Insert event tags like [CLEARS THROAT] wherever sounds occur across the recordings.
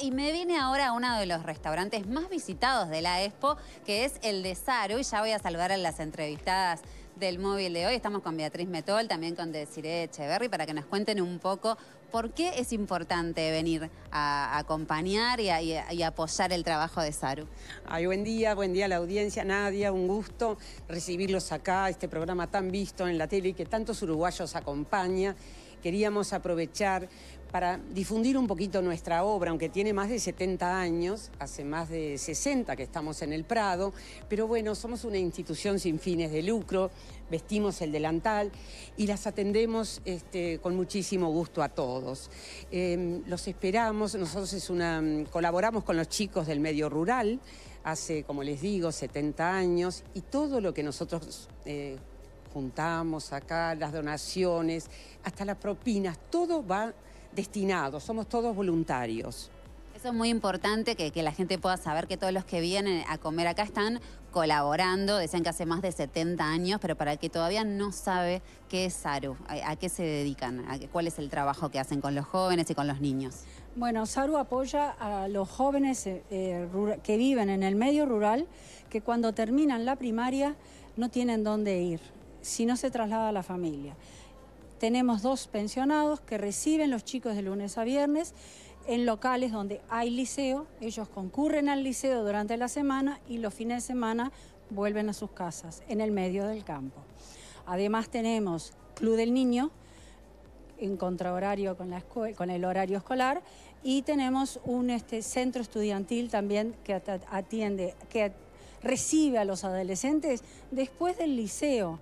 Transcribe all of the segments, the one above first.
y me viene ahora a uno de los restaurantes más visitados de la Expo, que es el de Saru. y ya voy a saludar a las entrevistadas del móvil de hoy. Estamos con Beatriz Metol, también con Desiree Echeverry, para que nos cuenten un poco por qué es importante venir a acompañar y, apoyar el trabajo de Saru. buen día, buen día a la audiencia, Nadia, un gusto recibirlos acá, este programa tan visto en la tele y que tantos uruguayos acompaña queríamos aprovechar para difundir un poquito nuestra obra, aunque tiene más de 70 años, hace más de 60 que estamos en el Prado, pero bueno, somos una institución sin fines de lucro, vestimos el delantal y las atendemos este, con muchísimo gusto a todos. Em, los esperamos, nosotros es una, mm, colaboramos con los chicos del medio rural, hace, como les digo, 70 años y todo lo que nosotros... Eh, juntamos acá, las donaciones, hasta las propinas, todo va destinado, somos todos voluntarios. Eso es muy importante que, la gente pueda saber que todos los que vienen a comer acá están colaborando, decían que hace más de 70 años, pero para el que todavía no sabe qué es Saru, a, qué se dedican, cuál es el trabajo que hacen con los jóvenes y con los niños. Bueno, SARU apoya a los jóvenes eh, eh, que viven en el medio rural, que cuando terminan la primaria no tienen dónde ir si no se traslada a la familia. Tenemos dos pensionados que reciben los chicos de lunes a viernes en locales donde hay liceo, ellos concurren al liceo durante la semana y los fines de semana vuelven a sus casas, en el medio del campo. Además tenemos Club del Niño, en contrahorario con, el horario escolar, y tenemos un este, centro estudiantil también que atiende, que recibe a los adolescentes después del liceo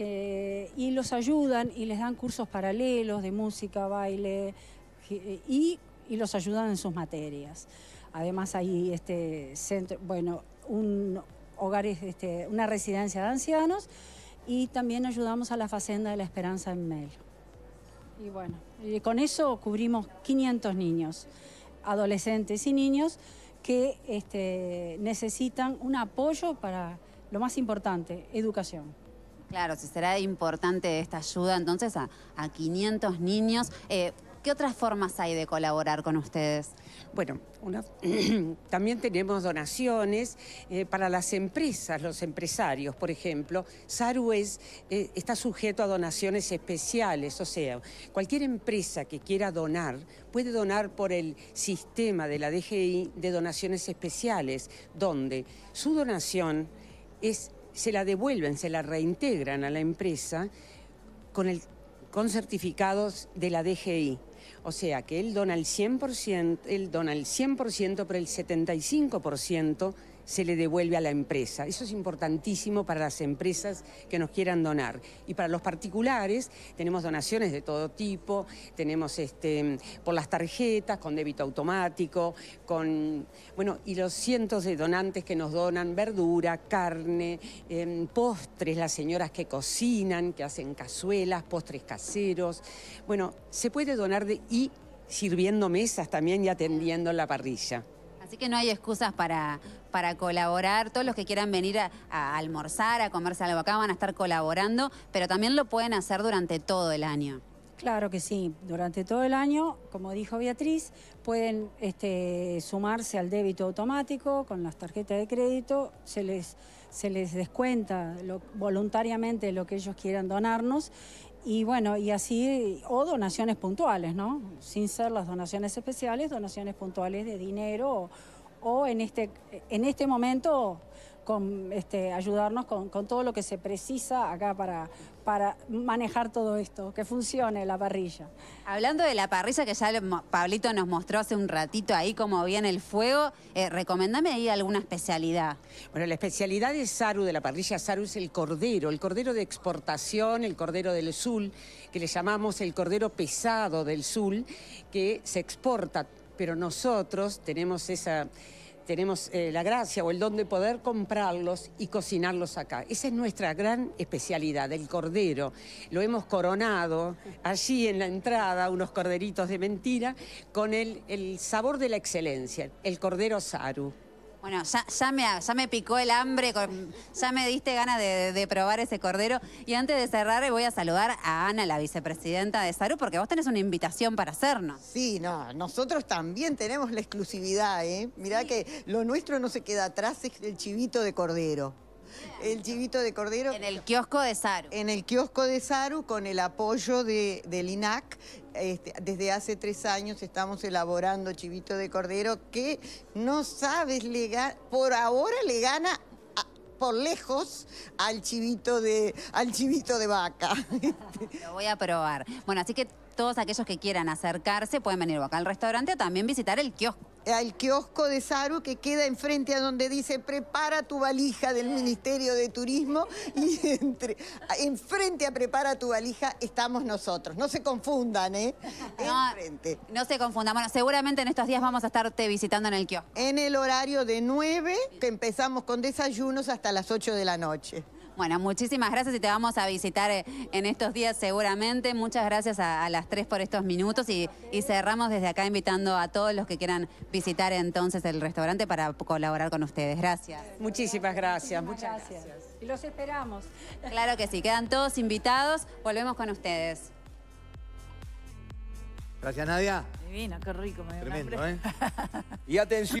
y los ayudan y les dan cursos paralelos de música, baile eh, y, los ayudan en sus materias. Además hay este un hogar, este, una residencia de ancianos y también ayudamos a la Facenda de la Esperanza en Mel. Y bueno, con eso cubrimos 500 niños, adolescentes y niños que este, necesitan un apoyo para lo más importante, educación. Claro, si será importante esta ayuda entonces a, 500 niños. Eh, ¿Qué otras formas hay de colaborar con ustedes? Bueno, [CLEARS THROAT] también tenemos donaciones eh, para las empresas, los empresarios, por ejemplo. SARU eh, está sujeto a donaciones especiales, o sea, cualquier empresa que quiera donar puede donar por el sistema de la DGI de donaciones especiales, donde su donación es se la devuelven, se la reintegran a la empresa con, el, con certificados de la DGI. O sea que él dona el 100%, él dona el 100%, pero el 75% se le devuelve a la empresa. Eso es importantísimo para las empresas que nos quieran donar. Y para los particulares tenemos donaciones de todo tipo, tenemos este, por las tarjetas, con débito automático, con, bueno, y los cientos de donantes que nos donan verdura, carne, em, postres, las señoras que cocinan, que hacen cazuelas, postres caseros. Bueno, se puede donar de, y sirviendo mesas también y atendiendo la parrilla. Así que no hay excusas para, para colaborar. Todos los que quieran venir a, almorzar, a comerse algo acá, van a estar colaborando, pero también lo pueden hacer durante todo el año. Claro que sí, durante todo el año, como dijo Beatriz, pueden este, sumarse al débito automático con las tarjetas de crédito, se les, se les descuenta voluntariamente lo que ellos quieran donarnos y bueno, y así, o donaciones puntuales, ¿no? Sin ser las donaciones especiales, donaciones puntuales de dinero o, en, este, en este momento con, este, ayudarnos con, todo lo que se precisa acá para, manejar todo esto, que funcione la parrilla. Hablando de la parrilla que ya Pablito nos mostró hace un ratito ahí cómo viene el fuego, eh, recomendame ahí alguna especialidad. Bueno, la especialidad de Saru, de la parrilla Saru, es el cordero, el cordero de exportación, el cordero del sur, que le llamamos el cordero pesado del sur, que se exporta, pero nosotros tenemos esa tenemos eh, la gracia o el don de poder comprarlos y cocinarlos acá. Esa es nuestra gran especialidad, el cordero. Lo hemos coronado allí en la entrada, unos corderitos de mentira, con el, el sabor de la excelencia, el cordero saru. Bueno, ya, me, ya me picó el hambre, ya me diste ganas de, probar ese cordero. Y antes de cerrar, voy a saludar a Ana, la vicepresidenta de Saru, porque vos tenés una invitación para hacernos. Sí, no, nosotros también tenemos la exclusividad, ¿eh? Mirá que lo nuestro no se queda atrás, es el chivito de cordero el chivito de cordero. En el kiosco de Saru. En el kiosco de Saru, con el apoyo de, del INAC. Este, desde hace tres años estamos elaborando chivito de cordero que no sabes, le por ahora le gana por lejos al chivito de, al chivito de vaca. [LAUGHS] Lo voy a probar. Bueno, así que todos aquellos que quieran acercarse pueden venir acá al restaurante o también visitar el kiosco. El kiosco de Saru que queda enfrente a donde dice prepara tu valija del Ministerio de Turismo y enfrente a prepara tu valija estamos nosotros. No se confundan, ¿eh? [LAUGHS] No, no se confundan. Bueno, seguramente en estos días vamos a estarte visitando en el kiosco. En el horario de 9, que empezamos con desayunos hasta las 8 de la noche. Bueno, muchísimas gracias y te vamos a visitar eh, en estos días seguramente. Muchas gracias a, las tres por estos minutos y, cerramos desde acá invitando a todos los que quieran visitar entonces el restaurante para colaborar con ustedes. Gracias. Muchísimas gracias, muchas gracias. Y los esperamos. Claro que sí, quedan todos invitados. Volvemos con ustedes. Gracias, Nadia. Divino, qué rico. Me Tremendo, ¿eh? [LAUGHS] Y atención.